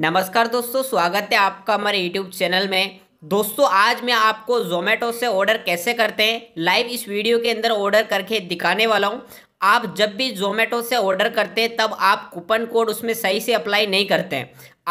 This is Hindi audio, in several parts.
नमस्कार दोस्तों स्वागत है आपका हमारे यूट्यूब चैनल में दोस्तों आज मैं आपको जोमेटो से ऑर्डर कैसे करते हैं लाइव इस वीडियो के अंदर ऑर्डर करके दिखाने वाला हूं आप जब भी जोमेटो से ऑर्डर करते हैं तब आप कूपन कोड उसमें सही से अप्लाई नहीं करते हैं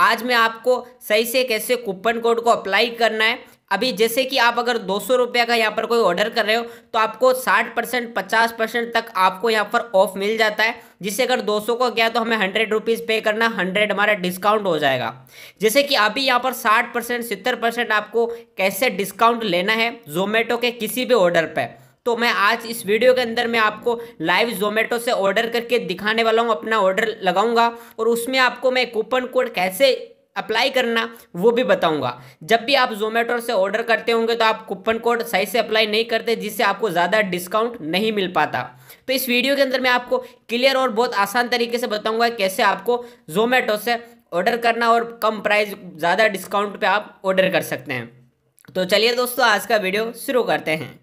आज मैं आपको सही से कैसे कूपन कोड को अप्लाई करना है अभी जैसे कि आप अगर दो सौ रुपये का यहाँ पर कोई ऑर्डर कर रहे हो तो आपको साठ परसेंट पचास परसेंट तक आपको यहाँ पर ऑफ मिल जाता है जिससे अगर दो सौ को गया तो हमें हंड्रेड रुपीज़ पे करना हंड्रेड हमारा डिस्काउंट हो जाएगा जैसे कि अभी यहाँ पर साठ परसेंट सितर परसेंट आपको कैसे डिस्काउंट लेना है जोमेटो के किसी भी ऑर्डर पर तो मैं आज इस वीडियो के अंदर मैं आपको लाइव जोमेटो से ऑर्डर करके दिखाने वाला हूँ अपना ऑर्डर लगाऊंगा और उसमें आपको मैं कूपन कोड कैसे अप्लाई करना वो भी बताऊंगा जब भी आप जोमेटो से ऑर्डर करते होंगे तो आप कूपन कोड सही से अप्लाई नहीं करते जिससे आपको ज़्यादा डिस्काउंट नहीं मिल पाता तो इस वीडियो के अंदर मैं आपको क्लियर और बहुत आसान तरीके से बताऊंगा कैसे आपको जोमेटो से ऑर्डर करना और कम प्राइस ज़्यादा डिस्काउंट पर आप ऑर्डर कर सकते हैं तो चलिए दोस्तों आज का वीडियो शुरू करते हैं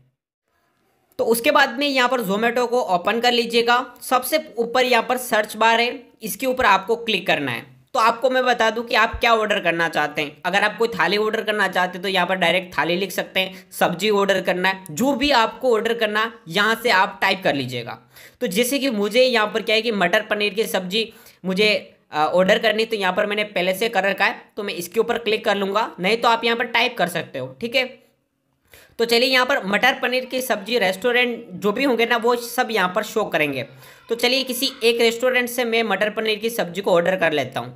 तो उसके बाद में यहाँ पर जोमेटो को ओपन कर लीजिएगा सबसे ऊपर यहाँ पर सर्च बार है इसके ऊपर आपको क्लिक करना है तो आपको मैं बता दूं कि आप क्या ऑर्डर करना चाहते हैं अगर आप कोई थाली ऑर्डर करना चाहते हैं तो यहाँ पर डायरेक्ट थाली लिख सकते हैं सब्जी ऑर्डर करना है जो भी आपको ऑर्डर करना है यहाँ से आप टाइप कर लीजिएगा तो जैसे कि मुझे यहाँ पर क्या है कि मटर पनीर की सब्जी मुझे ऑर्डर करनी तो यहाँ पर मैंने पहले से कर रखा है तो मैं इसके ऊपर क्लिक कर लूँगा नहीं तो आप यहाँ पर टाइप कर सकते हो ठीक है तो चलिए यहाँ पर मटर पनीर की सब्जी रेस्टोरेंट जो भी होंगे ना वो सब यहाँ पर शो करेंगे तो चलिए किसी एक रेस्टोरेंट से मैं मटर पनीर की सब्जी को ऑर्डर कर लेता हूँ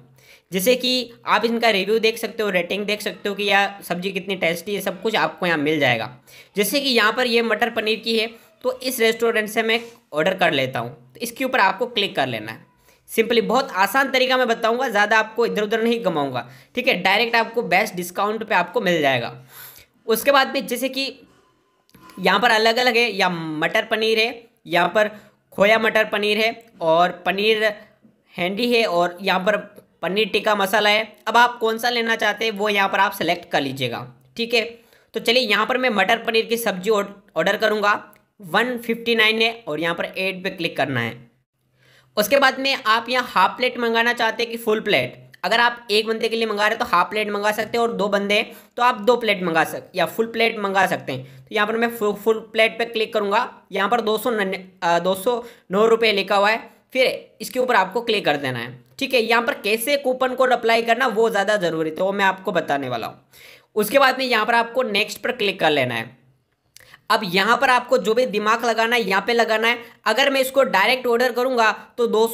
जैसे कि आप इनका रिव्यू देख सकते हो रेटिंग देख सकते हो कि यह सब्जी कितनी टेस्टी है सब कुछ आपको यहाँ मिल जाएगा जैसे कि यहाँ पर ये मटर पनीर की है तो इस रेस्टोरेंट से मैं ऑर्डर कर लेता हूँ तो इसके ऊपर आपको क्लिक कर लेना है सिंपली बहुत आसान तरीका मैं बताऊँगा ज़्यादा आपको इधर उधर नहीं कमाऊँगा ठीक है डायरेक्ट आपको बेस्ट डिस्काउंट पर आपको मिल जाएगा उसके बाद में जैसे कि यहाँ पर अलग अलग है या मटर पनीर है यहाँ पर खोया मटर पनीर है और पनीर हैंडी है और यहाँ पर पनीर टिक्का मसाला है अब आप कौन सा लेना चाहते हैं वो यहाँ पर आप सेलेक्ट कर लीजिएगा ठीक है तो चलिए यहाँ पर मैं मटर पनीर की सब्जी ऑर्डर करूँगा वन फिफ्टी नाइन है और यहाँ पर एट पे क्लिक करना है उसके बाद में आप यहाँ हाफ प्लेट मंगाना चाहते हैं कि फुल प्लेट अगर आप एक बंदे के लिए मंगा रहे हो तो हाफ प्लेट मंगा सकते हैं और दो बंदे हैं तो आप दो प्लेट मंगा सकते या फुल प्लेट मंगा सकते हैं तो यहाँ पर मैं फुल, फुल प्लेट पर क्लिक करूँगा यहाँ पर दो सौ दो सौ नौ रुपये लिखा हुआ है फिर इसके ऊपर आपको क्लिक कर देना है ठीक है यहाँ पर कैसे कूपन कोड अप्लाई करना वो ज़्यादा ज़रूरी तो मैं आपको बताने वाला हूँ उसके बाद में यहाँ पर आपको नेक्स्ट पर क्लिक कर लेना है अब यहां पर आपको जो भी दिमाग लगाना है यहाँ पे लगाना है अगर मैं इसको डायरेक्ट ऑर्डर करूंगा तो दो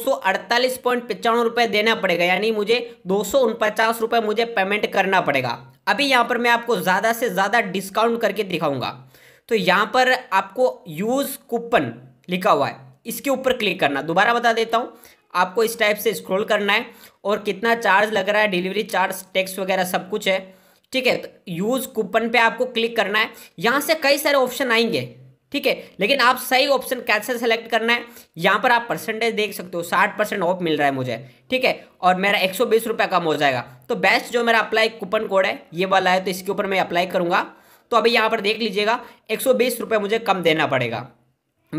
रुपए देना पड़ेगा यानी मुझे दो रुपए मुझे पेमेंट करना पड़ेगा अभी यहाँ पर मैं आपको ज़्यादा से ज़्यादा डिस्काउंट करके दिखाऊंगा तो यहाँ पर आपको यूज़ कूपन लिखा हुआ है इसके ऊपर क्लिक करना दोबारा बता देता हूँ आपको इस टाइप से स्क्रॉल करना है और कितना चार्ज लग रहा है डिलीवरी चार्ज टैक्स वगैरह सब कुछ है ठीक है तो यूज़ कूपन पे आपको क्लिक करना है यहां से कई सारे ऑप्शन आएंगे ठीक है लेकिन आप सही ऑप्शन कैसे सेलेक्ट करना है यहाँ पर आप परसेंटेज देख सकते हो साठ परसेंट ऑफ मिल रहा है मुझे ठीक है और मेरा एक सौ बीस रुपये कम हो जाएगा तो बेस्ट जो मेरा अप्लाई कूपन कोड है ये वाला है तो इसके ऊपर मैं अप्लाई करूंगा तो अभी यहाँ पर देख लीजिएगा एक सौ बीस रुपये मुझे कम देना पड़ेगा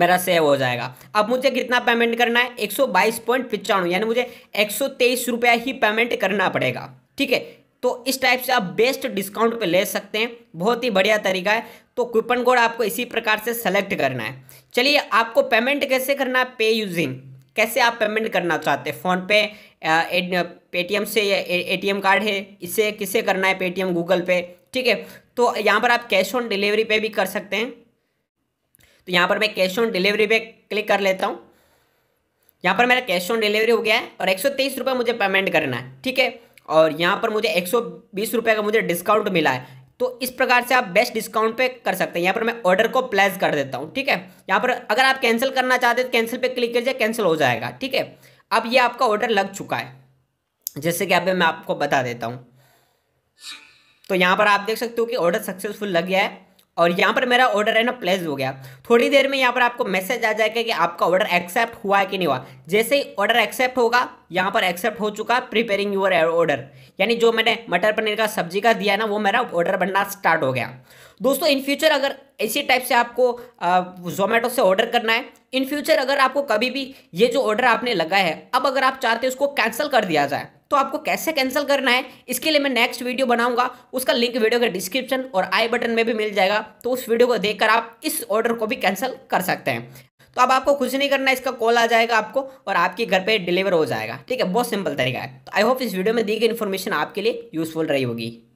मेरा सेव हो जाएगा अब मुझे कितना पेमेंट करना है एक सौ बाईस पॉइंट पचानवे यानी मुझे एक सौ तेईस रुपया ही पेमेंट करना पड़ेगा ठीक है तो इस टाइप से आप बेस्ट डिस्काउंट पे ले सकते हैं बहुत ही बढ़िया तरीका है तो कूपन कोड आपको इसी प्रकार से सेलेक्ट करना है चलिए आपको पेमेंट कैसे करना है पे यूजिंग कैसे आप पेमेंट करना चाहते हैं फ़ोनपे पेटीएम से एटीएम कार्ड है इसे किसे करना है पेटीएम गूगल पे ठीक है तो यहाँ पर आप कैश ऑन डिलीवरी पे भी कर सकते हैं तो यहाँ पर मैं कैश ऑन डिलीवरी पे क्लिक कर लेता हूँ यहाँ पर मेरा कैश ऑन डिलीवरी हो गया है और एक सौ मुझे पेमेंट करना है ठीक है और यहाँ पर मुझे एक सौ का मुझे डिस्काउंट मिला है तो इस प्रकार से आप बेस्ट डिस्काउंट पे कर सकते हैं यहाँ पर मैं ऑर्डर को प्लेस कर देता हूँ ठीक है यहाँ पर अगर आप कैंसिल करना चाहते हैं तो कैंसिल पे क्लिक कीजिए कैंसिल हो जाएगा ठीक है अब ये आपका ऑर्डर लग चुका है जैसे कि अब मैं आपको बता देता हूँ तो यहाँ पर आप देख सकते हो कि ऑर्डर सक्सेसफुल लग गया है और यहाँ पर मेरा ऑर्डर है ना प्लेस हो गया थोड़ी देर में यहाँ पर आपको मैसेज आ जाएगा कि आपका ऑर्डर एक्सेप्ट हुआ है कि नहीं हुआ जैसे ही ऑर्डर एक्सेप्ट होगा यहाँ पर एक्सेप्ट हो चुका प्रिपेयरिंग यूर ऑर्डर यानी जो मैंने मटर पनीर का सब्जी का दिया ना वो मेरा ऑर्डर बनना स्टार्ट हो गया दोस्तों इन फ्यूचर अगर इसी टाइप से आपको जोमेटो से ऑर्डर करना है इन फ्यूचर अगर आपको कभी भी ये जो ऑर्डर आपने लगाया है अब अगर आप चाहते हैं उसको कैंसिल कर दिया जाए तो आपको कैसे कैंसिल करना है इसके लिए मैं नेक्स्ट वीडियो बनाऊंगा उसका लिंक वीडियो के डिस्क्रिप्शन और आई बटन में भी मिल जाएगा तो उस वीडियो को देखकर आप इस ऑर्डर को भी कैंसिल कर सकते हैं तो अब आपको कुछ नहीं करना इसका कॉल आ जाएगा आपको और आपके घर पे डिलीवर हो जाएगा ठीक है बहुत सिंपल तरीका है तो आई होप इस वीडियो में दी गई इन्फॉर्मेशन आपके लिए यूजफुल रही होगी